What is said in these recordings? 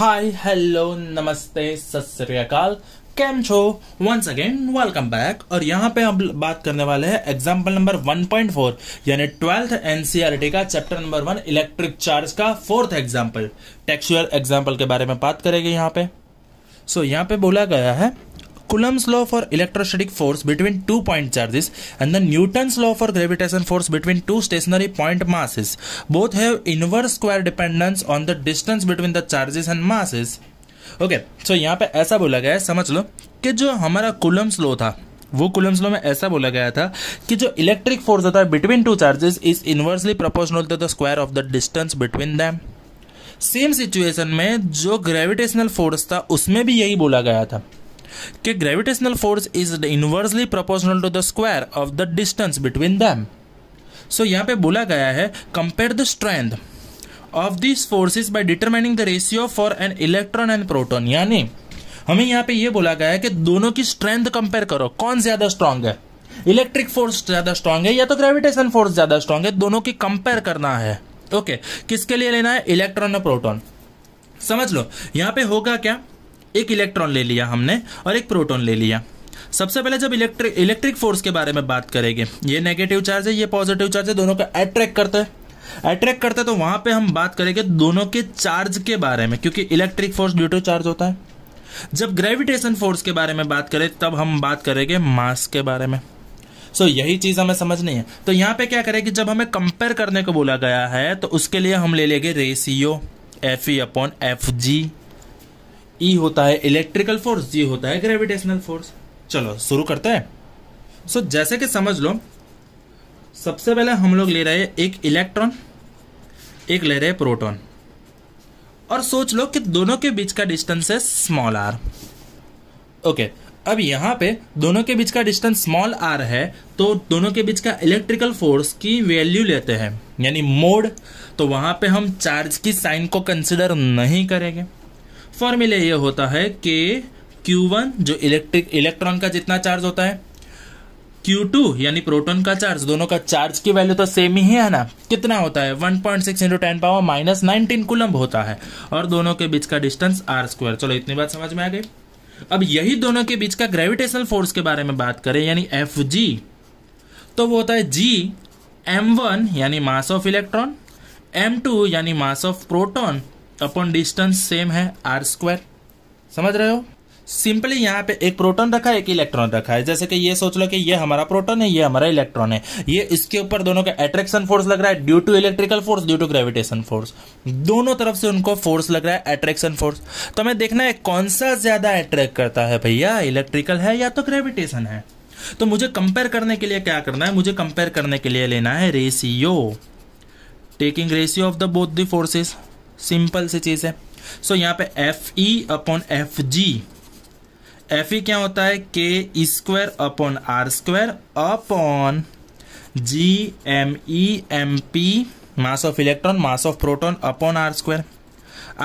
हाय hello नमस्ते सत्याकाल कैम छो वंस अगेन वेलकम बैक और यहाँ पे हम बात करने वाले हैं एग्जाम्पल नंबर 1.4 यानी ट्वेल्थ एनसीआरटी e का chapter number one electric charge का फोर्थ एग्जाम्पल टेक्सुअल एग्जाम्पल के बारे में बात करेंगे यहाँ पे सो so, यहाँ पे बोला गया है Coulomb's law for electrostatic force between two point charges and the Newton's law for gravitation force between two stationary point masses. Both have inverse square dependence on the distance between the charges and masses. Okay so यहाँ पे ऐसा बोला गया है समझ लो कि जो हमारा कुलम्स लॉ था वो कुलम्स लॉ में ऐसा बोला गया था कि जो इलेक्ट्रिक फोर्स होता है between two charges is inversely proportional to the square of the distance between them same situation में जो ग्रेविटेशनल फोर्स था उसमें भी यही बोला गया था कि gravitational force is inversely proportional to the square of the distance between them so यहाँ पे बोला गया है compare the strength of this forces by determining the ratio for an electron and proton यानी हमें यहाँ पे ये बोला गया है कि दोनों की स्ट्रेंथ कंपेयर करो कौन ज्यादा स्ट्रांग है इलेक्ट्रिक फोर्स ज्यादा स्ट्रांग है या तो ग्रेविटेशन फोर्स ज्यादा स्ट्रांग है दोनों की कंपेयर करना है ओके okay, किसके लिए लेना है इलेक्ट्रॉन और प्रोटॉन समझ लो यहां पे होगा क्या एक इलेक्ट्रॉन ले लिया हमने और एक प्रोटॉन ले लिया सबसे पहले जब इलेक्ट्रिक इलेक्ट्रिक फोर्स के बारे में बात करेंगे ये नेगेटिव चार्ज है ये पॉजिटिव चार्ज है दोनों का अट्रैक्ट करता है अट्रैक्ट करता है तो वहां पे हम बात करेंगे दोनों के चार्ज के बारे में क्योंकि electric force due to charge होता है जब ग्रेविटेशन फोर्स के बारे में बात करें तब हम बात करेंगे मास के बारे में सो so, यही चीज हमें समझनी है तो यहाँ पे क्या करेगी जब हमें कंपेयर करने को बोला गया है तो उसके लिए हम ले लेंगे ratio F E upon F G E e होता है इलेक्ट्रिकल फोर्स जी होता है ग्रेविटेशनल फोर्स चलो शुरू करते हैं सो so, जैसे कि समझ लो सबसे पहले हम लोग ले रहे हैं एक इलेक्ट्रॉन एक ले रहे हैं प्रोटॉन और सोच लो कि दोनों के बीच का डिस्टेंस है स्मॉल आर ओके अब यहां पे दोनों के बीच का डिस्टेंस स्मॉल आर है तो दोनों के बीच का इलेक्ट्रिकल फोर्स की वैल्यू लेते हैं यानी मोड तो वहां पे हम चार्ज की साइन को कंसिडर नहीं करेंगे फॉर्मूला ये होता है कि Q1 जो इलेक्ट्रिक इलेक्ट्रॉन का जितना चार्ज होता है Q2 यानी प्रोटॉन का चार्ज दोनों का चार्ज की वैल्यू तो सेम ही है ना कितना होता है 1.6 point six into ten power minus nineteen coulomb होता है और दोनों के बीच का डिस्टेंस आर स्क्वायर चलो इतनी बात समझ में आ गई अब यही दोनों के बीच का ग्रेविटेशनल फोर्स के बारे में बात करें यानी एफ जी तो वो होता है जी एम वन यानी mass of electron M two यानी mass of proton upon distance same है आर स्क्वायर समझ रहे हो सिंपली यहाँ पे एक प्रोटॉन रखा है एक इलेक्ट्रॉन रखा है जैसे कि ये सोच लो कि ये हमारा प्रोटॉन है ये हमारा इलेक्ट्रॉन है ये इसके ऊपर दोनों का एट्रैक्शन फोर्स लग रहा है due to electrical force due to gravitation force दोनों तरफ से उनको फोर्स लग रहा है अट्रैक्शन फोर्स तो हमें देखना है कौन सा ज्यादा अट्रैक्ट करता है भैया इलेक्ट्रिकल है या तो ग्रेविटेशन है तो मुझे कंपेयर करने के लिए क्या करना है मुझे कंपेयर करने के लिए लेना है ratio taking ratio of the both the forces simple सी चीज़ है सो यहाँ पे F E upon F G F E क्या होता है K square upon R square upon G M E M P mass of electron mass of proton upon R square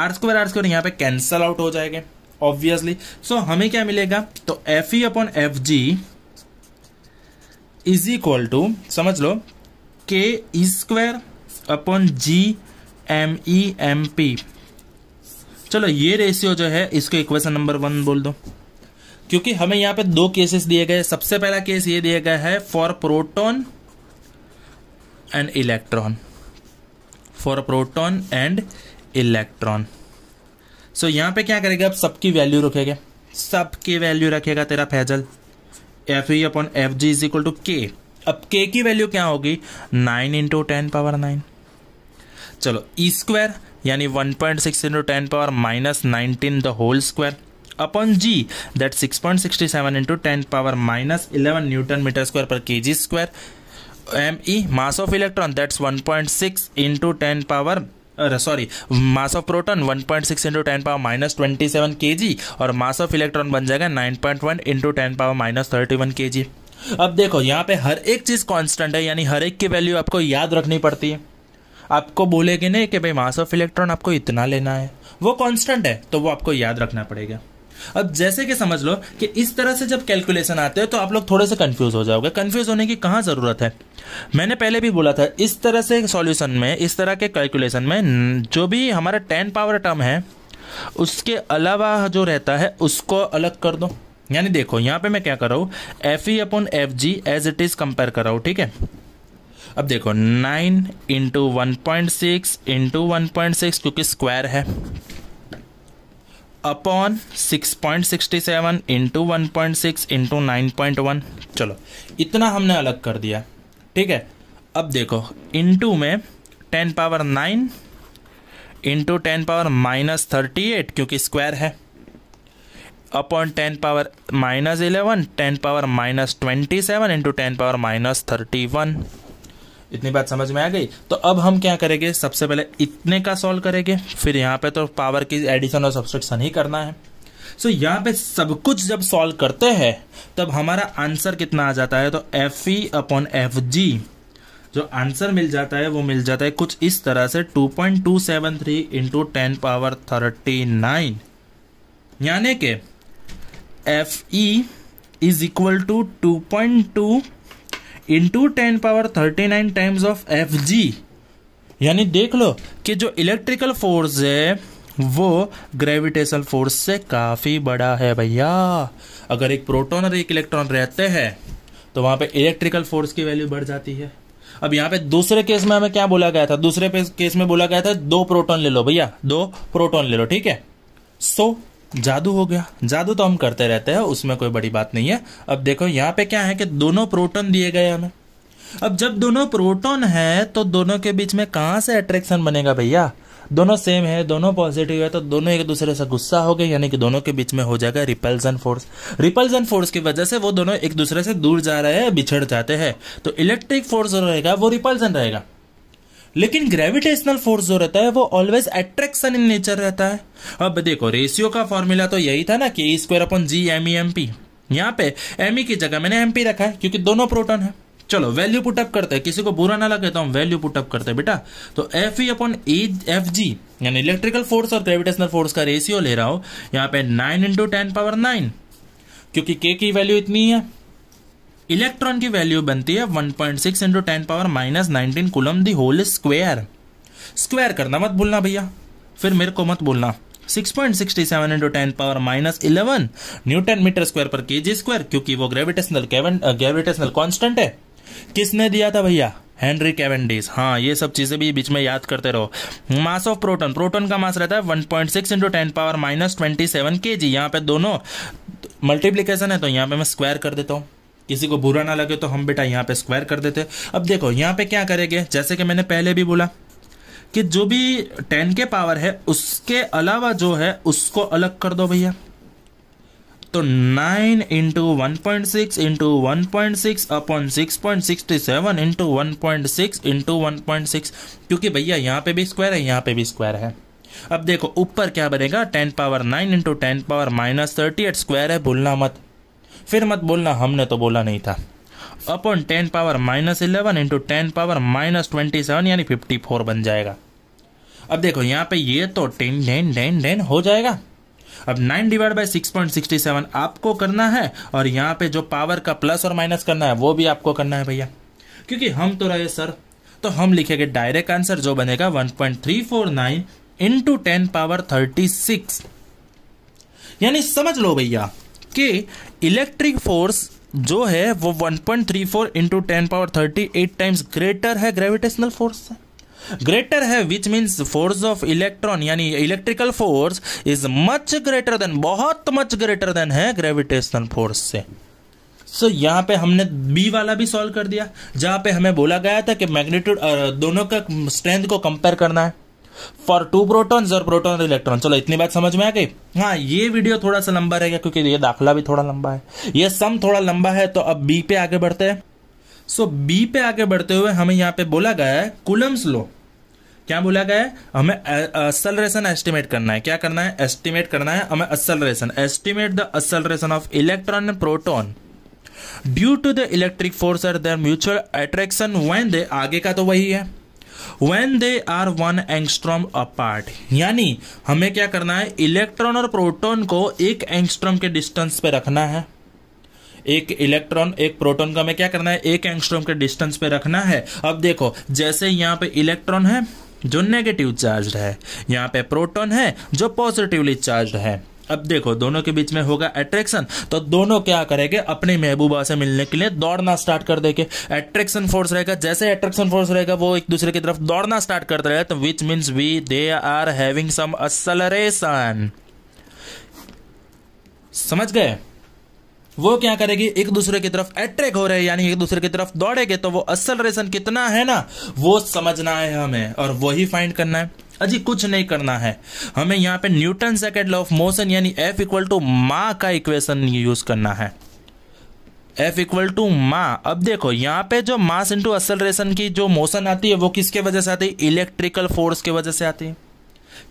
R square R square यहाँ पे cancel out हो जाएंगे obviously so हमें क्या मिलेगा तो F E upon F G is equal to समझ लो K square upon G M E M P चलो ये रेशियो जो है इसको इक्वेशन नंबर वन बोल दो क्योंकि हमें यहाँ पे दो केसेस दिए गए सबसे पहला केस ये दिया गया है for proton and electron for proton and electron so यहाँ पे क्या करेगा अब सबकी वैल्यू रखेगा सबके वैल्यू रखेगा तेरा Faisal F E upon F G is equal to K अब के की वैल्यू क्या होगी nine into ten power nine चलो ई e स्क्वायर यानी 1.6 point six into ten power minus nineteen the whole square upon G that 6.67 point sixty seven into ten power minus eleven newton metre square per K G square M E mass of electron that's 1.6 point six into ten power sorry mass of proton 1.6 point six into ten power minus twenty seven K G और mass of electron बन जाएगा 9.1 point one into ten power minus thirty one K G अब देखो यहाँ पे हर एक चीज़ constant है यानी हर एक की वैल्यू आपको याद रखनी पड़ती है आपको बोलेगे नहीं कि भाई मास ऑफ इलेक्ट्रॉन आपको इतना लेना है वो कांस्टेंट है तो वो आपको याद रखना पड़ेगा अब जैसे कि समझ लो कि इस तरह से जब कैलकुलेशन आते हैं तो आप लोग थोड़े से कंफ्यूज हो जाओगे कंफ्यूज होने की कहाँ ज़रूरत है मैंने पहले भी बोला था इस तरह से सॉल्यूशन में इस तरह के कैलकुलेशन में जो भी हमारा टेन पावर टर्म है उसके अलावा जो रहता है उसको अलग कर दो यानी देखो यहाँ पे मैं क्या कर रहा हूँ F E upon F G as it is compare कर रहा हूँ ठीक है अब देखो nine into one point six into one point six क्योंकि स्क्वायर है upon six point sixty seven into one point six into nine point one चलो इतना हमने अलग कर दिया ठीक है अब देखो इंटू में ten power nine into ten power minus thirty eight क्योंकि स्क्वायर है upon ten power minus eleven ten power minus twenty seven into ten power minus thirty one इतनी बात समझ में आ गई तो अब हम क्या करेंगे सबसे पहले इतने का सॉल्व करेंगे फिर यहाँ पे तो पावर की एडिशन और सब्सट्रक्शन ही करना है सो so, यहाँ पे सब कुछ जब सॉल्व करते हैं तब हमारा आंसर कितना आ जाता है तो F E upon F G जो आंसर मिल जाता है वो मिल जाता है कुछ इस तरह से 2.273 point two seven three into ten power thirty nine यानी के F E is equal to two point two into ten power thirty nine times of F G यानी देख लो कि जो इलेक्ट्रिकल फोर्स है वो ग्रेविटेशन फोर्स से काफ़ी बड़ा है भैया अगर एक प्रोटॉन और एक इलेक्ट्रॉन रहते हैं तो वहाँ पे इलेक्ट्रिकल फोर्स की वैल्यू बढ़ जाती है अब यहाँ पे दूसरे केस में हमें क्या बोला गया था दूसरे केस में बोला गया था दो प्रोटॉन ले लो भैया दो प्रोटॉन ले लो ठीक है सो so, जादू हो गया जादू तो हम करते रहते हैं उसमें कोई बड़ी बात नहीं है अब देखो यहाँ पे क्या है कि दोनों प्रोटोन दिए गए हमें अब जब दोनों प्रोटोन है तो दोनों के बीच में कहाँ से अट्रैक्शन बनेगा भैया दोनों सेम है दोनों पॉजिटिव है तो दोनों एक दूसरे से गुस्सा हो गए यानी कि दोनों के बीच में हो जाएगा रिपल्सन फोर्स रिपल्सन फोर्स की वजह से वो दोनों एक दूसरे से दूर जा रहे हैं बिछड़ जाते हैं तो इलेक्ट्रिक फोर्स रहेगा वो रिपल्सन रहेगा लेकिन ग्रेविटेशनल फोर्स जो रहता है वो ऑलवेज एट्रैक्शन इन नेचर रहता है अब देखो रेशियो का फॉर्मूला तो यही था ना कि square upon G M E M P यहाँ पे एम ई e की जगह मैंने एम पी रखा है क्योंकि दोनों प्रोटोन है चलो वैल्यू पुटअप करते हैं किसी को बुरा ना लगे तो हम वैल्यू पुटअप करते हैं बेटा तो एफ ई अपन ई एफ जी यानी इलेक्ट्रिकल फोर्स और ग्रेविटेशनल फोर्स का रेशियो ले रहा हूँ यहाँ पे nine into ten power nine क्योंकि के की वैल्यू इतनी है इलेक्ट्रॉन की वैल्यू बनती है 1.6 point six into ten power minus nineteen coulomb the whole square square करना मत भूलना भैया फिर मेरे को मत भूलना 6.67 point sixty seven into ten power minus eleven newton metre square per K G square क्योंकि वो ग्रेविटेशनल ग्रेविटेशनल कॉन्स्टेंट है किसने दिया था भैया हेनरी कैवेंडिस हाँ ये सब चीज़ें भी बीच में याद करते रहो मास ऑफ प्रोटॉन प्रोटॉन का मास रहता है 1.6 point six into ten power minus twenty seven K G यहाँ पे दोनों मल्टीप्लीकेशन है तो यहाँ पे मैं स्क्वायर कर देता हूँ किसी को बुरा ना लगे तो हम बेटा यहाँ पे स्क्वायर कर देते अब देखो यहाँ पे क्या करेंगे जैसे कि मैंने पहले भी बोला कि जो भी टेन के पावर है उसके अलावा जो है उसको अलग कर दो भैया तो nine into one point six into one point six upon six point sixty seven into one point six into one point six क्योंकि भैया यहाँ पे भी स्क्वायर है यहाँ पे भी स्क्वायर है अब देखो ऊपर क्या बनेगा ten power nine into ten power minus thirty eight square है भूलना मत फिर मत बोलना हमने तो बोला नहीं था upon ten power minus eleven into ten power minus twenty seven यानी फिफ्टी फोर बन जाएगा अब देखो यहाँ पे ये तो टेन टेन टेन टेन हो जाएगा अब nine divide by six point sixty seven आपको करना है और यहाँ पे जो पावर का प्लस और माइनस करना है वो भी आपको करना है भैया क्योंकि हम तो रहे सर तो हम लिखेंगे डायरेक्ट आंसर जो बनेगा one point three four nine into ten power thirty six यानी समझ लो भैया कि इलेक्ट्रिक फोर्स जो है वो 1.34 point three four into ten power thirty eight times greater है ग्रेविटेशनल फोर्स से ग्रेटर है which means force of electron यानी electrical force is much greater than बहुत मच ग्रेटर देन है ग्रेविटेशनल फोर्स से सो so, यहाँ पे हमने बी वाला भी सॉल्व कर दिया जहाँ पे हमें बोला गया था कि मैग्नीट्यूड दोनों का स्ट्रेंथ को कंपेयर करना है फॉर टू प्रोटॉन्स और प्रोटोन और इलेक्ट्रॉन चलो इतनी बात समझ में आ गई हाँ ये वीडियो थोड़ा सा लंबा रहेगा क्योंकि ये दाखला भी थोड़ा लंबा है ये सम थोड़ा लंबा है तो अब बी पे आगे बढ़ते हैं सो बी पे आगे बढ़ते हुए हमें यहाँ पे बोला गया है कुलम्स लो क्या बोला गया है हमें असलरेशन एस्टिमेट करना है क्या करना है एस्टिमेट करना है हमें acceleration estimate the acceleration of electron and proton due to the electric force are their mutual attraction one दे आगे का तो वही है when they are one angstrom apart यानी हमें क्या करना है इलेक्ट्रॉन और प्रोटॉन को एक एंगस्ट्रॉम के डिस्टेंस पे रखना है एक इलेक्ट्रॉन एक प्रोटॉन को हमें क्या करना है एक एंगस्ट्रॉम के डिस्टेंस पे रखना है अब देखो जैसे यहाँ पे इलेक्ट्रॉन है जो नेगेटिव चार्ज है यहाँ पे प्रोटॉन है जो पॉजिटिवली चार्ज है अब देखो दोनों के बीच में होगा अट्रैक्शन तो दोनों क्या करेंगे अपनी महबूबा से मिलने के लिए दौड़ना स्टार्ट कर देंगे अट्रैक्शन फोर्स रहेगा जैसे अट्रैक्शन फोर्स रहेगा वो एक दूसरे की तरफ दौड़ना स्टार्ट करते रहे तो which means we they are having some acceleration समझ गए वो क्या करेगी एक दूसरे की तरफ अट्रैक्ट हो रहे हैं यानी एक दूसरे की तरफ दौड़ेगे तो वो असलरेशन कितना है ना वो समझना है हमें और वही फाइंड करना है अजी कुछ नहीं करना है हमें यहाँ पे newton second law of motion यानी एफ इक्वल टू माँ का इक्वेशन यूज करना है एफ इक्वल टू माँ अब देखो यहाँ पे जो मास इंटू असलरेशन की जो मोशन आती है वो किसके वजह से आती है इलेक्ट्रिकल फोर्स के वजह से आती है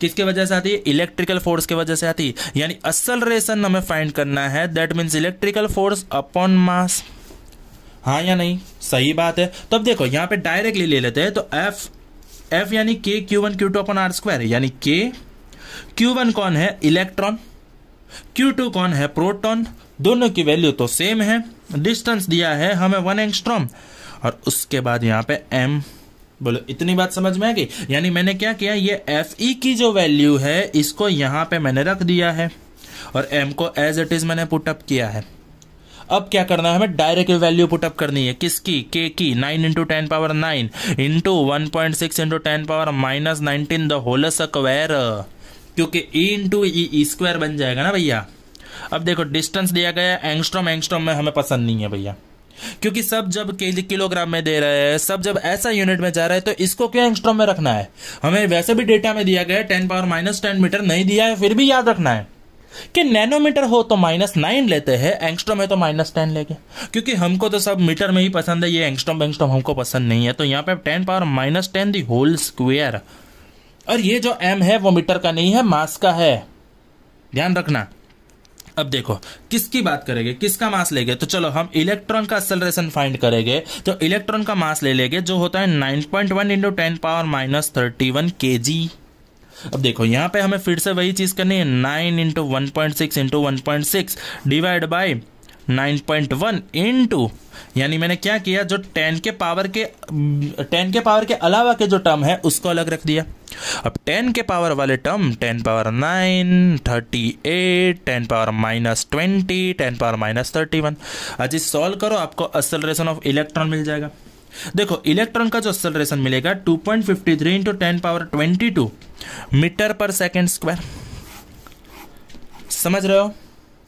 किसके वजह से आती है इलेक्ट्रिकल फोर्स के वजह से आती है यानी रेशन हमें फाइंड करना है that means electrical force upon mass हाँ या नहीं सही बात है तो अब देखो यहाँ पे डायरेक्टली ले लेते हैं तो एफ एफ यानी K Q one Q two upon R square यानी के क्यू वन कौन है इलेक्ट्रॉन क्यू टू कौन है प्रोटॉन दोनों की वैल्यू तो सेम है डिस्टेंस दिया है हमें वन एंगस्ट्रॉम और उसके बाद यहाँ पे एम बोलो इतनी बात समझ में आ गई यानी मैंने क्या किया ये एफ ई की जो वैल्यू है इसको यहाँ पे मैंने रख दिया है और एम को एज इट इज मैंने पुटअप किया है अब क्या करना है हमें डायरेक्ट वैल्यू पुटअप करनी है किसकी के की nine into ten power nine into one point six into ten power minus nineteen the whole square क्योंकि ई इंटू ई स्क्वायर बन जाएगा ना भैया अब देखो डिस्टेंस दिया गया एंगस्ट्रॉम एंगस्ट्रॉम में हमें पसंद नहीं है भैया क्योंकि सब जब किलोग्राम में दे रहे हैं सब जब ऐसा यूनिट में जा रहा है तो इसको क्यों एंगस्ट्रॉम में रखना है हमें वैसे भी डेटा में दिया गया है ten power minus ten metre नहीं दिया है फिर भी याद रखना है कि नैनोमीटर हो तो माइनस नाइन लेते हैं एंगस्ट्रोम है तो माइनस टेन लेंगे क्योंकि हमको तो सब मीटर में ही पसंद है ये एंगस्ट्रोम एंगस्ट्रोम हमको पसंद नहीं है तो यहाँ पे ten power minus ten the whole square और ये जो एम है वो मीटर का नहीं है मास का है ध्यान रखना अब देखो किसकी बात करेंगे किसका मास लेंगे तो चलो हम इलेक्ट्रॉन का एक्सेलरेशन फाइंड करेंगे तो इलेक्ट्रॉन का मास ले लेंगे जो होता है nine point one into ten power minus thirty one K G अब देखो यहाँ पे हमें फिर से वही चीज़ करनी है nine into one point six into one point six divide by nine point one into यानी मैंने क्या किया जो टेन के पावर के टेन के पावर के अलावा के जो टर्म है उसको अलग रख दिया अब टेन के पावर वाले term ten power nine thirty eight ten power minus twenty ten power minus thirty one अजी सॉल्व करो आपको असलरेशन ऑफ इलेक्ट्रॉन मिल जाएगा देखो इलेक्ट्रॉन का जो एक्सेलरेशन मिलेगा 2.53 point fifty three into ten power twenty two metre per second square समझ रहे हो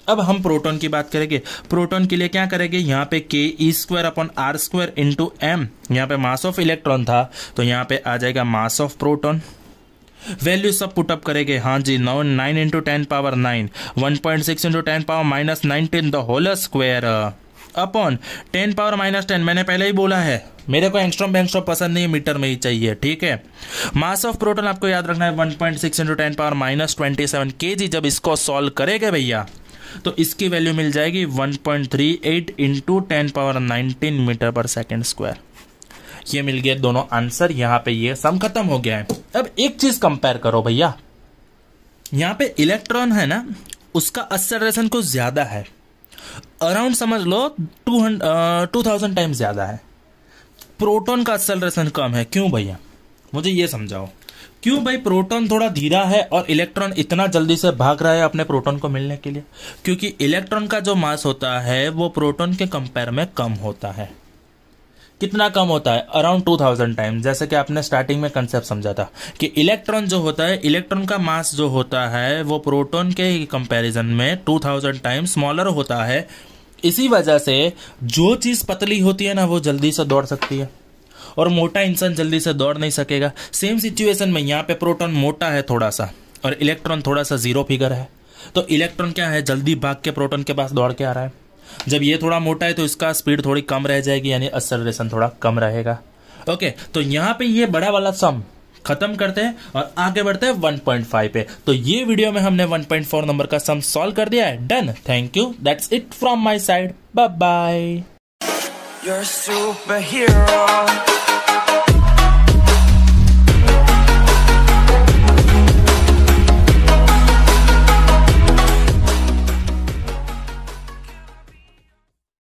अब हम प्रोटॉन की बात करेंगे प्रोटॉन के लिए क्या करेंगे यहाँ पे K E square upon R square into M यहाँ पे मास ऑफ इलेक्ट्रॉन था तो यहाँ पे आ जाएगा मास ऑफ प्रोटॉन वैल्यू सब पुटअप करेंगे हाँ जी नौ nine into ten power nine one point six into ten power minus nineteen the whole square upon ten power minus ten मैंने पहले ही बोला है मेरे को एंगस्ट्रॉम बैंगस्ट्रॉम पसंद नहीं है मीटर में ही चाहिए ठीक है मास ऑफ प्रोटोन आपको याद रखना है 1.6 point six into ten power minus twenty seven K G जब इसको सॉल्व करेगा भैया तो इसकी वैल्यू मिल जाएगी 1.38 point three eight into ten power nineteen metre per second square ये मिल गया दोनों आंसर यहाँ पे ये सम खत्म हो गया है अब एक चीज कंपेयर करो भैया यहाँ पे इलेक्ट्रॉन है ना उसका असरसन कुछ ज्यादा है अराउंड समझ लो two hundred two thousand times ज्यादा है प्रोटॉन का एक्सेलरेशन कम है क्यों भैया मुझे ये समझाओ क्यों भाई प्रोटॉन थोड़ा धीरा है और इलेक्ट्रॉन इतना जल्दी से भाग रहा है अपने प्रोटॉन को मिलने के लिए क्योंकि इलेक्ट्रॉन का जो मास होता है वो प्रोटॉन के कंपेयर में कम होता है कितना कम होता है अराउंड टू थाउजेंड टाइम जैसे कि आपने स्टार्टिंग में कंसेप्ट समझा था कि इलेक्ट्रॉन जो होता है इलेक्ट्रॉन का मास जो होता है वो प्रोटॉन के कंपैरिजन में टू थाउजेंड टाइम स्मॉलर होता है इसी वजह से जो चीज़ पतली होती है ना वो जल्दी से दौड़ सकती है और मोटा इंसान जल्दी से दौड़ नहीं सकेगा सेम सिचुएशन में यहाँ पे प्रोटॉन मोटा है थोड़ा सा और इलेक्ट्रॉन थोड़ा सा जीरो फिगर है तो इलेक्ट्रॉन क्या है जल्दी भाग के प्रोटॉन के पास दौड़ के आ रहा है जब ये थोड़ा मोटा है तो इसका स्पीड थोड़ी कम रह जाएगी यानी असलेशन थोड़ा कम रहेगा ओके तो यहाँ पे ये बड़ा वाला सम खत्म करते हैं और आगे बढ़ते हैं 1.5 पे तो ये वीडियो में हमने 1.4 नंबर का सम सॉल्व कर दिया है done thank you that's it from my side bye bye